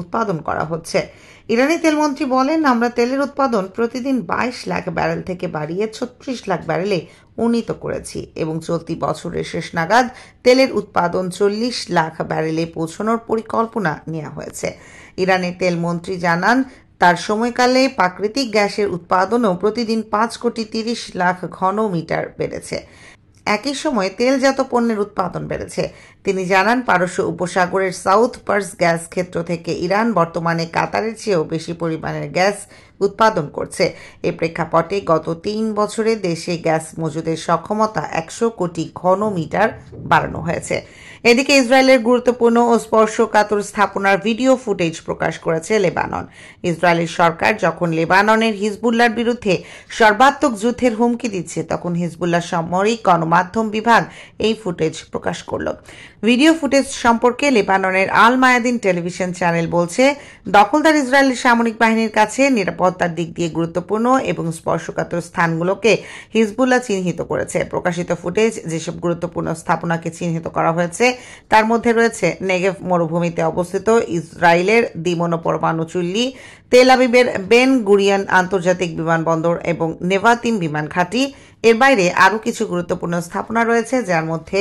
উৎপাদন করা হচ্ছে ইরানি তেলমন্ত্রী বলেন আমরা তেলের উৎপাদন প্রতিদিন বাইশ লাখ ব্যারেল থেকে বাড়িয়ে ছত্রিশ লাখ ব্যারেলে উন্নীত করেছি এবং চলতি বছরের শেষ নাগাদ তেলের উৎপাদন চল্লিশ লাখ ব্যারেলে পৌঁছানোর পরিকল্পনা নেওয়া হয়েছে ইরানের তেলমন্ত্রী জানান তার সময়কালে প্রাকৃতিক গ্যাসের উৎপাদনও প্রতিদিন পাঁচ কোটি তিরিশ লাখ ঘন মিটার বেড়েছে একই সময়ে তেলজাত পণ্যের উৎপাদন বেড়েছে তিনি জানান পারস্য উপসাগরের সাউথ পার্স গ্যাস ক্ষেত্র থেকে ইরান বর্তমানে কাতারের চেয়েও বেশি পরিমাণের গ্যাস উৎপাদন করছে এ প্রেক্ষাপটে গত তিন বছরে দেশে গ্যাস মজুদের সক্ষমতা একশো কোটি ঘন মিটার বাড়ানো হয়েছে এদিকে ইসরায়েলের গুরুত্বপূর্ণ ও স্পর্শকাতর স্থাপনার ভিডিও ফুটেজ প্রকাশ করেছে লেবানন ইসরায়েলের সরকার যখন লেবাননের হিজবুল্লার বিরুদ্ধে সর্বাত্মক যুদ্ধের হুমকি দিচ্ছে তখন হিজবুল্লাহ সামরিক গণমাধ্যম বিভাগ এই ফুটেজ প্রকাশ করল ভিডিও ফুটেজ সম্পর্কে লেবাননের আল মায়াদিন টেলিভিশন চ্যানেল বলছে দখলদার ইসরায়েলের সামরিক বাহিনীর কাছে নিরাপত্তার দিক দিয়ে গুরুত্বপূর্ণ এবং স্পর্শকাতর স্থানগুলোকে হিজবুল্লাহ চিহ্নিত করেছে প্রকাশিত ফুটেজ যেসব গুরুত্বপূর্ণ স্থাপনাকে চিহ্নিত করা হয়েছে তার মধ্যে রয়েছে নেগেভ মরুভূমিতে অবস্থিত ইসরায়েলের দিমনো পরমাণু চুল্লি তেল আবিবের বেন গুরিয়ান আন্তর্জাতিক বিমানবন্দর এবং নেভাতিম বিমান ঘাঁটি এর বাইরে আরও কিছু গুরুত্বপূর্ণ স্থাপনা রয়েছে যার মধ্যে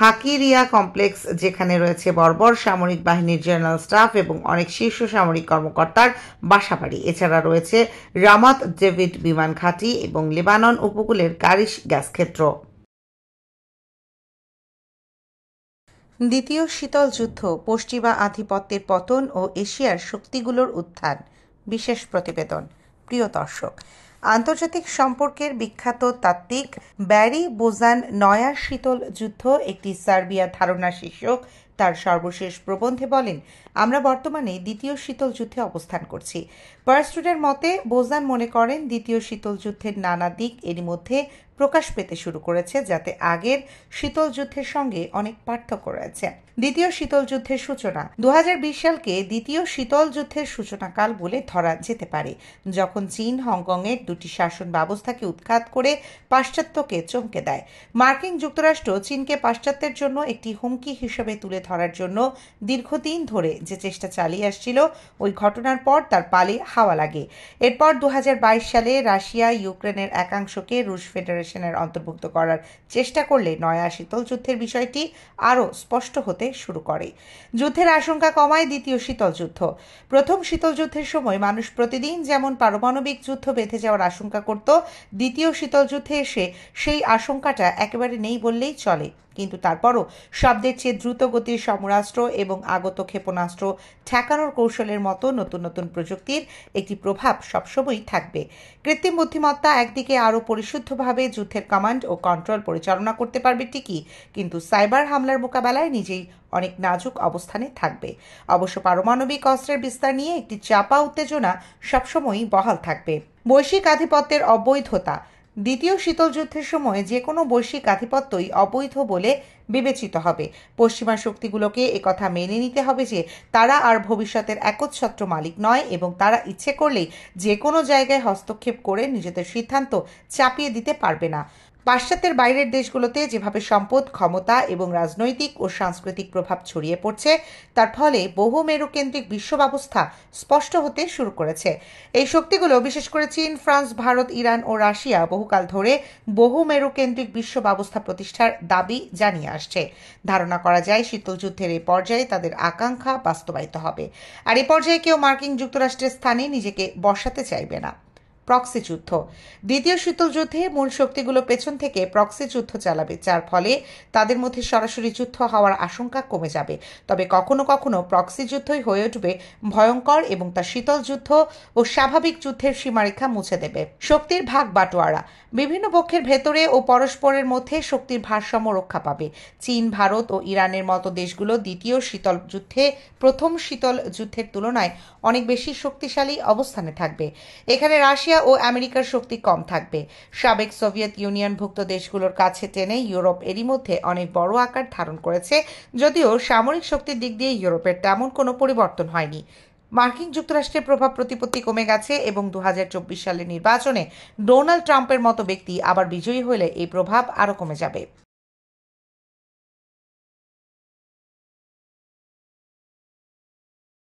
হাকিরিয়া কমপ্লেক্স যেখানে রয়েছে বর্বর সামরিক বাহিনীর জেনারেল স্টাফ এবং অনেক শীর্ষ সামরিক কর্মকর্তার বাসাবাড়ি এছাড়া রয়েছে রামাত ডেভিড বিমান ঘাঁটি এবং লেবানন উপকূলের কারিশ গ্যাস ক্ষেত্র দ্বিতীয় শীতল যুদ্ধ পশ্চিমা আধিপত্যের পতন ও এশিয়ার শক্তিগুলোর উত্থান বিশেষ প্রতিবেদন প্রিয় দর্শক আন্তর্জাতিক সম্পর্কের বিখ্যাত তাত্ত্বিক ব্যারি বোজান নয়া শীতল যুদ্ধ একটি সার্বিয়া ধারণা শীর্ষক তার সর্বশেষ প্রবন্ধে বলেন আমরা বর্তমানে দ্বিতীয় শীতল যুদ্ধে অবস্থান করছি পারস্টুডের মতে বোজান মনে করেন দ্বিতীয় শীতল যুদ্ধের নানা দিক এর মধ্যে প্রকাশ পেতে শুরু করেছে যাতে আগের শীতল যুদ্ধের সঙ্গে অনেক পার্থক্য রয়েছে দ্বিতীয় শীতল যুদ্ধের সূচনা দু সালকে দ্বিতীয় শীতল যুদ্ধের সূচনাকাল বলে ধরা যেতে পারে যখন চীন হংকংয়ের দুটি শাসন ব্যবস্থাকে উৎখাত করে পাশ্চাত্যকে চমকে দেয় মার্কিন যুক্তরাষ্ট্র চীনকে পাশ্চাত্যের জন্য একটি হুমকি হিসেবে তুলে ধরার জন্য দীর্ঘদিন ধরে যে চেষ্টা চালিয়ে আসছিল ওই ঘটনার পর তার পালে হাওয়া লাগে এরপর দু সালে রাশিয়া ইউক্রেনের একাংশকে রুশ ফেডারেশন ফেডারেশনের অন্তর্ভুক্ত করার চেষ্টা করলে নয়া শীতল যুদ্ধের বিষয়টি আরও স্পষ্ট হতে শুরু করে যুদ্ধের আশঙ্কা কমায় দ্বিতীয় শীতল যুদ্ধ প্রথম শীতল যুদ্ধের সময় মানুষ প্রতিদিন যেমন পারমাণবিক যুদ্ধ বেঁধে যাওয়ার আশঙ্কা করত দ্বিতীয় শীতল যুদ্ধে এসে সেই আশঙ্কাটা একেবারে নেই বললেই চলে কিন্তু তারপরও শব্দের চেয়ে দ্রুত গতির সমরাস্ত্র এবং আগত ক্ষেপণাস্ত্র ঠেকানোর কৌশলের মতো নতুন নতুন প্রযুক্তির একটি প্রভাব সবসময়ই থাকবে কৃত্রিম বুদ্ধিমত্তা একদিকে আরও পরিশুদ্ধভাবে যুদ্ধের কমান্ড ও কন্ট্রোল পরিচালনা করতে পারবে ঠিকই কিন্তু সাইবার হামলার মোকাবেলায় নিজেই অনেক নাজুক অবস্থানে থাকবে অবশ্য পারমাণবিক অস্ত্রের বিস্তার নিয়ে একটি চাপা উত্তেজনা সবসময়ই বহাল থাকবে বৈশ্বিক আধিপত্যের অবৈধতা দ্বিতীয় শীতল যুদ্ধের সময় যে কোনো বৈশ্বিক আধিপত্যই অবৈধ বলে বিবেচিত হবে পশ্চিমা শক্তিগুলোকে একথা মেনে নিতে হবে যে তারা আর ভবিষ্যতের একচ্ছত্র মালিক নয় এবং তারা ইচ্ছে করলেই যে কোনো জায়গায় হস্তক্ষেপ করে নিজেদের সিদ্ধান্ত চাপিয়ে দিতে পারবে না পাশ্চাত্যের বাইরের দেশগুলোতে যেভাবে সম্পদ ক্ষমতা এবং রাজনৈতিক ও সাংস্কৃতিক প্রভাব ছড়িয়ে পড়ছে তার ফলে বহু মেরুকেন্দ্রিক বিশ্ব ব্যবস্থা স্পষ্ট হতে শুরু করেছে এই শক্তিগুলো বিশেষ করে চীন ফ্রান্স ভারত ইরান ও রাশিয়া বহুকাল ধরে বহু মেরুকেন্দ্রিক বিশ্ব ব্যবস্থা প্রতিষ্ঠার দাবি জানিয়ে আসছে ধারণা করা যায় শীতলযুদ্ধের এই পর্যায়ে তাদের আকাঙ্ক্ষা বাস্তবায়িত হবে আর এই পর্যায়ে কেউ মার্কিন যুক্তরাষ্ট্রের স্থানে নিজেকে বসাতে চাইবে না প্রক্সি যুদ্ধ দ্বিতীয় শীতল যুদ্ধে মূল শক্তিগুলো পেছন থেকে প্রক্সি যুদ্ধ চালাবে যার ফলে তাদের মধ্যে সরাসরি যুদ্ধ হওয়ার আশঙ্কা কমে যাবে তবে কখনো কখনো প্রক্সি যুদ্ধই হয়ে উঠবে ভয়ঙ্কর এবং তা শীতল যুদ্ধ ও স্বাভাবিক যুদ্ধের সীমারেখা মুছে দেবে শক্তির ভাগ বাটোয়ারা বিভিন্ন পক্ষের ভেতরে ও পরস্পরের মধ্যে শক্তির ভারসাম্য রক্ষা পাবে চীন ভারত ও ইরানের মতো দেশগুলো দ্বিতীয় শীতল যুদ্ধে প্রথম শীতল যুদ্ধের তুলনায় অনেক বেশি শক্তিশালী অবস্থানে থাকবে এখানে রাশিয়া রাশিয়া ও আমেরিকার শক্তি কম থাকবে সাবেক সোভিয়েত ইউনিয়নভুক্ত দেশগুলোর কাছে টেনে ইউরোপ এরই মধ্যে অনেক বড় আকার ধারণ করেছে যদিও সামরিক শক্তির দিক দিয়ে ইউরোপের তেমন কোনো পরিবর্তন হয়নি মার্কিন যুক্তরাষ্ট্রের প্রভাব প্রতিপত্তি কমে গেছে এবং দু সালের নির্বাচনে ডোনাল্ড ট্রাম্পের মতো ব্যক্তি আবার বিজয়ী হলে এই প্রভাব আরও কমে যাবে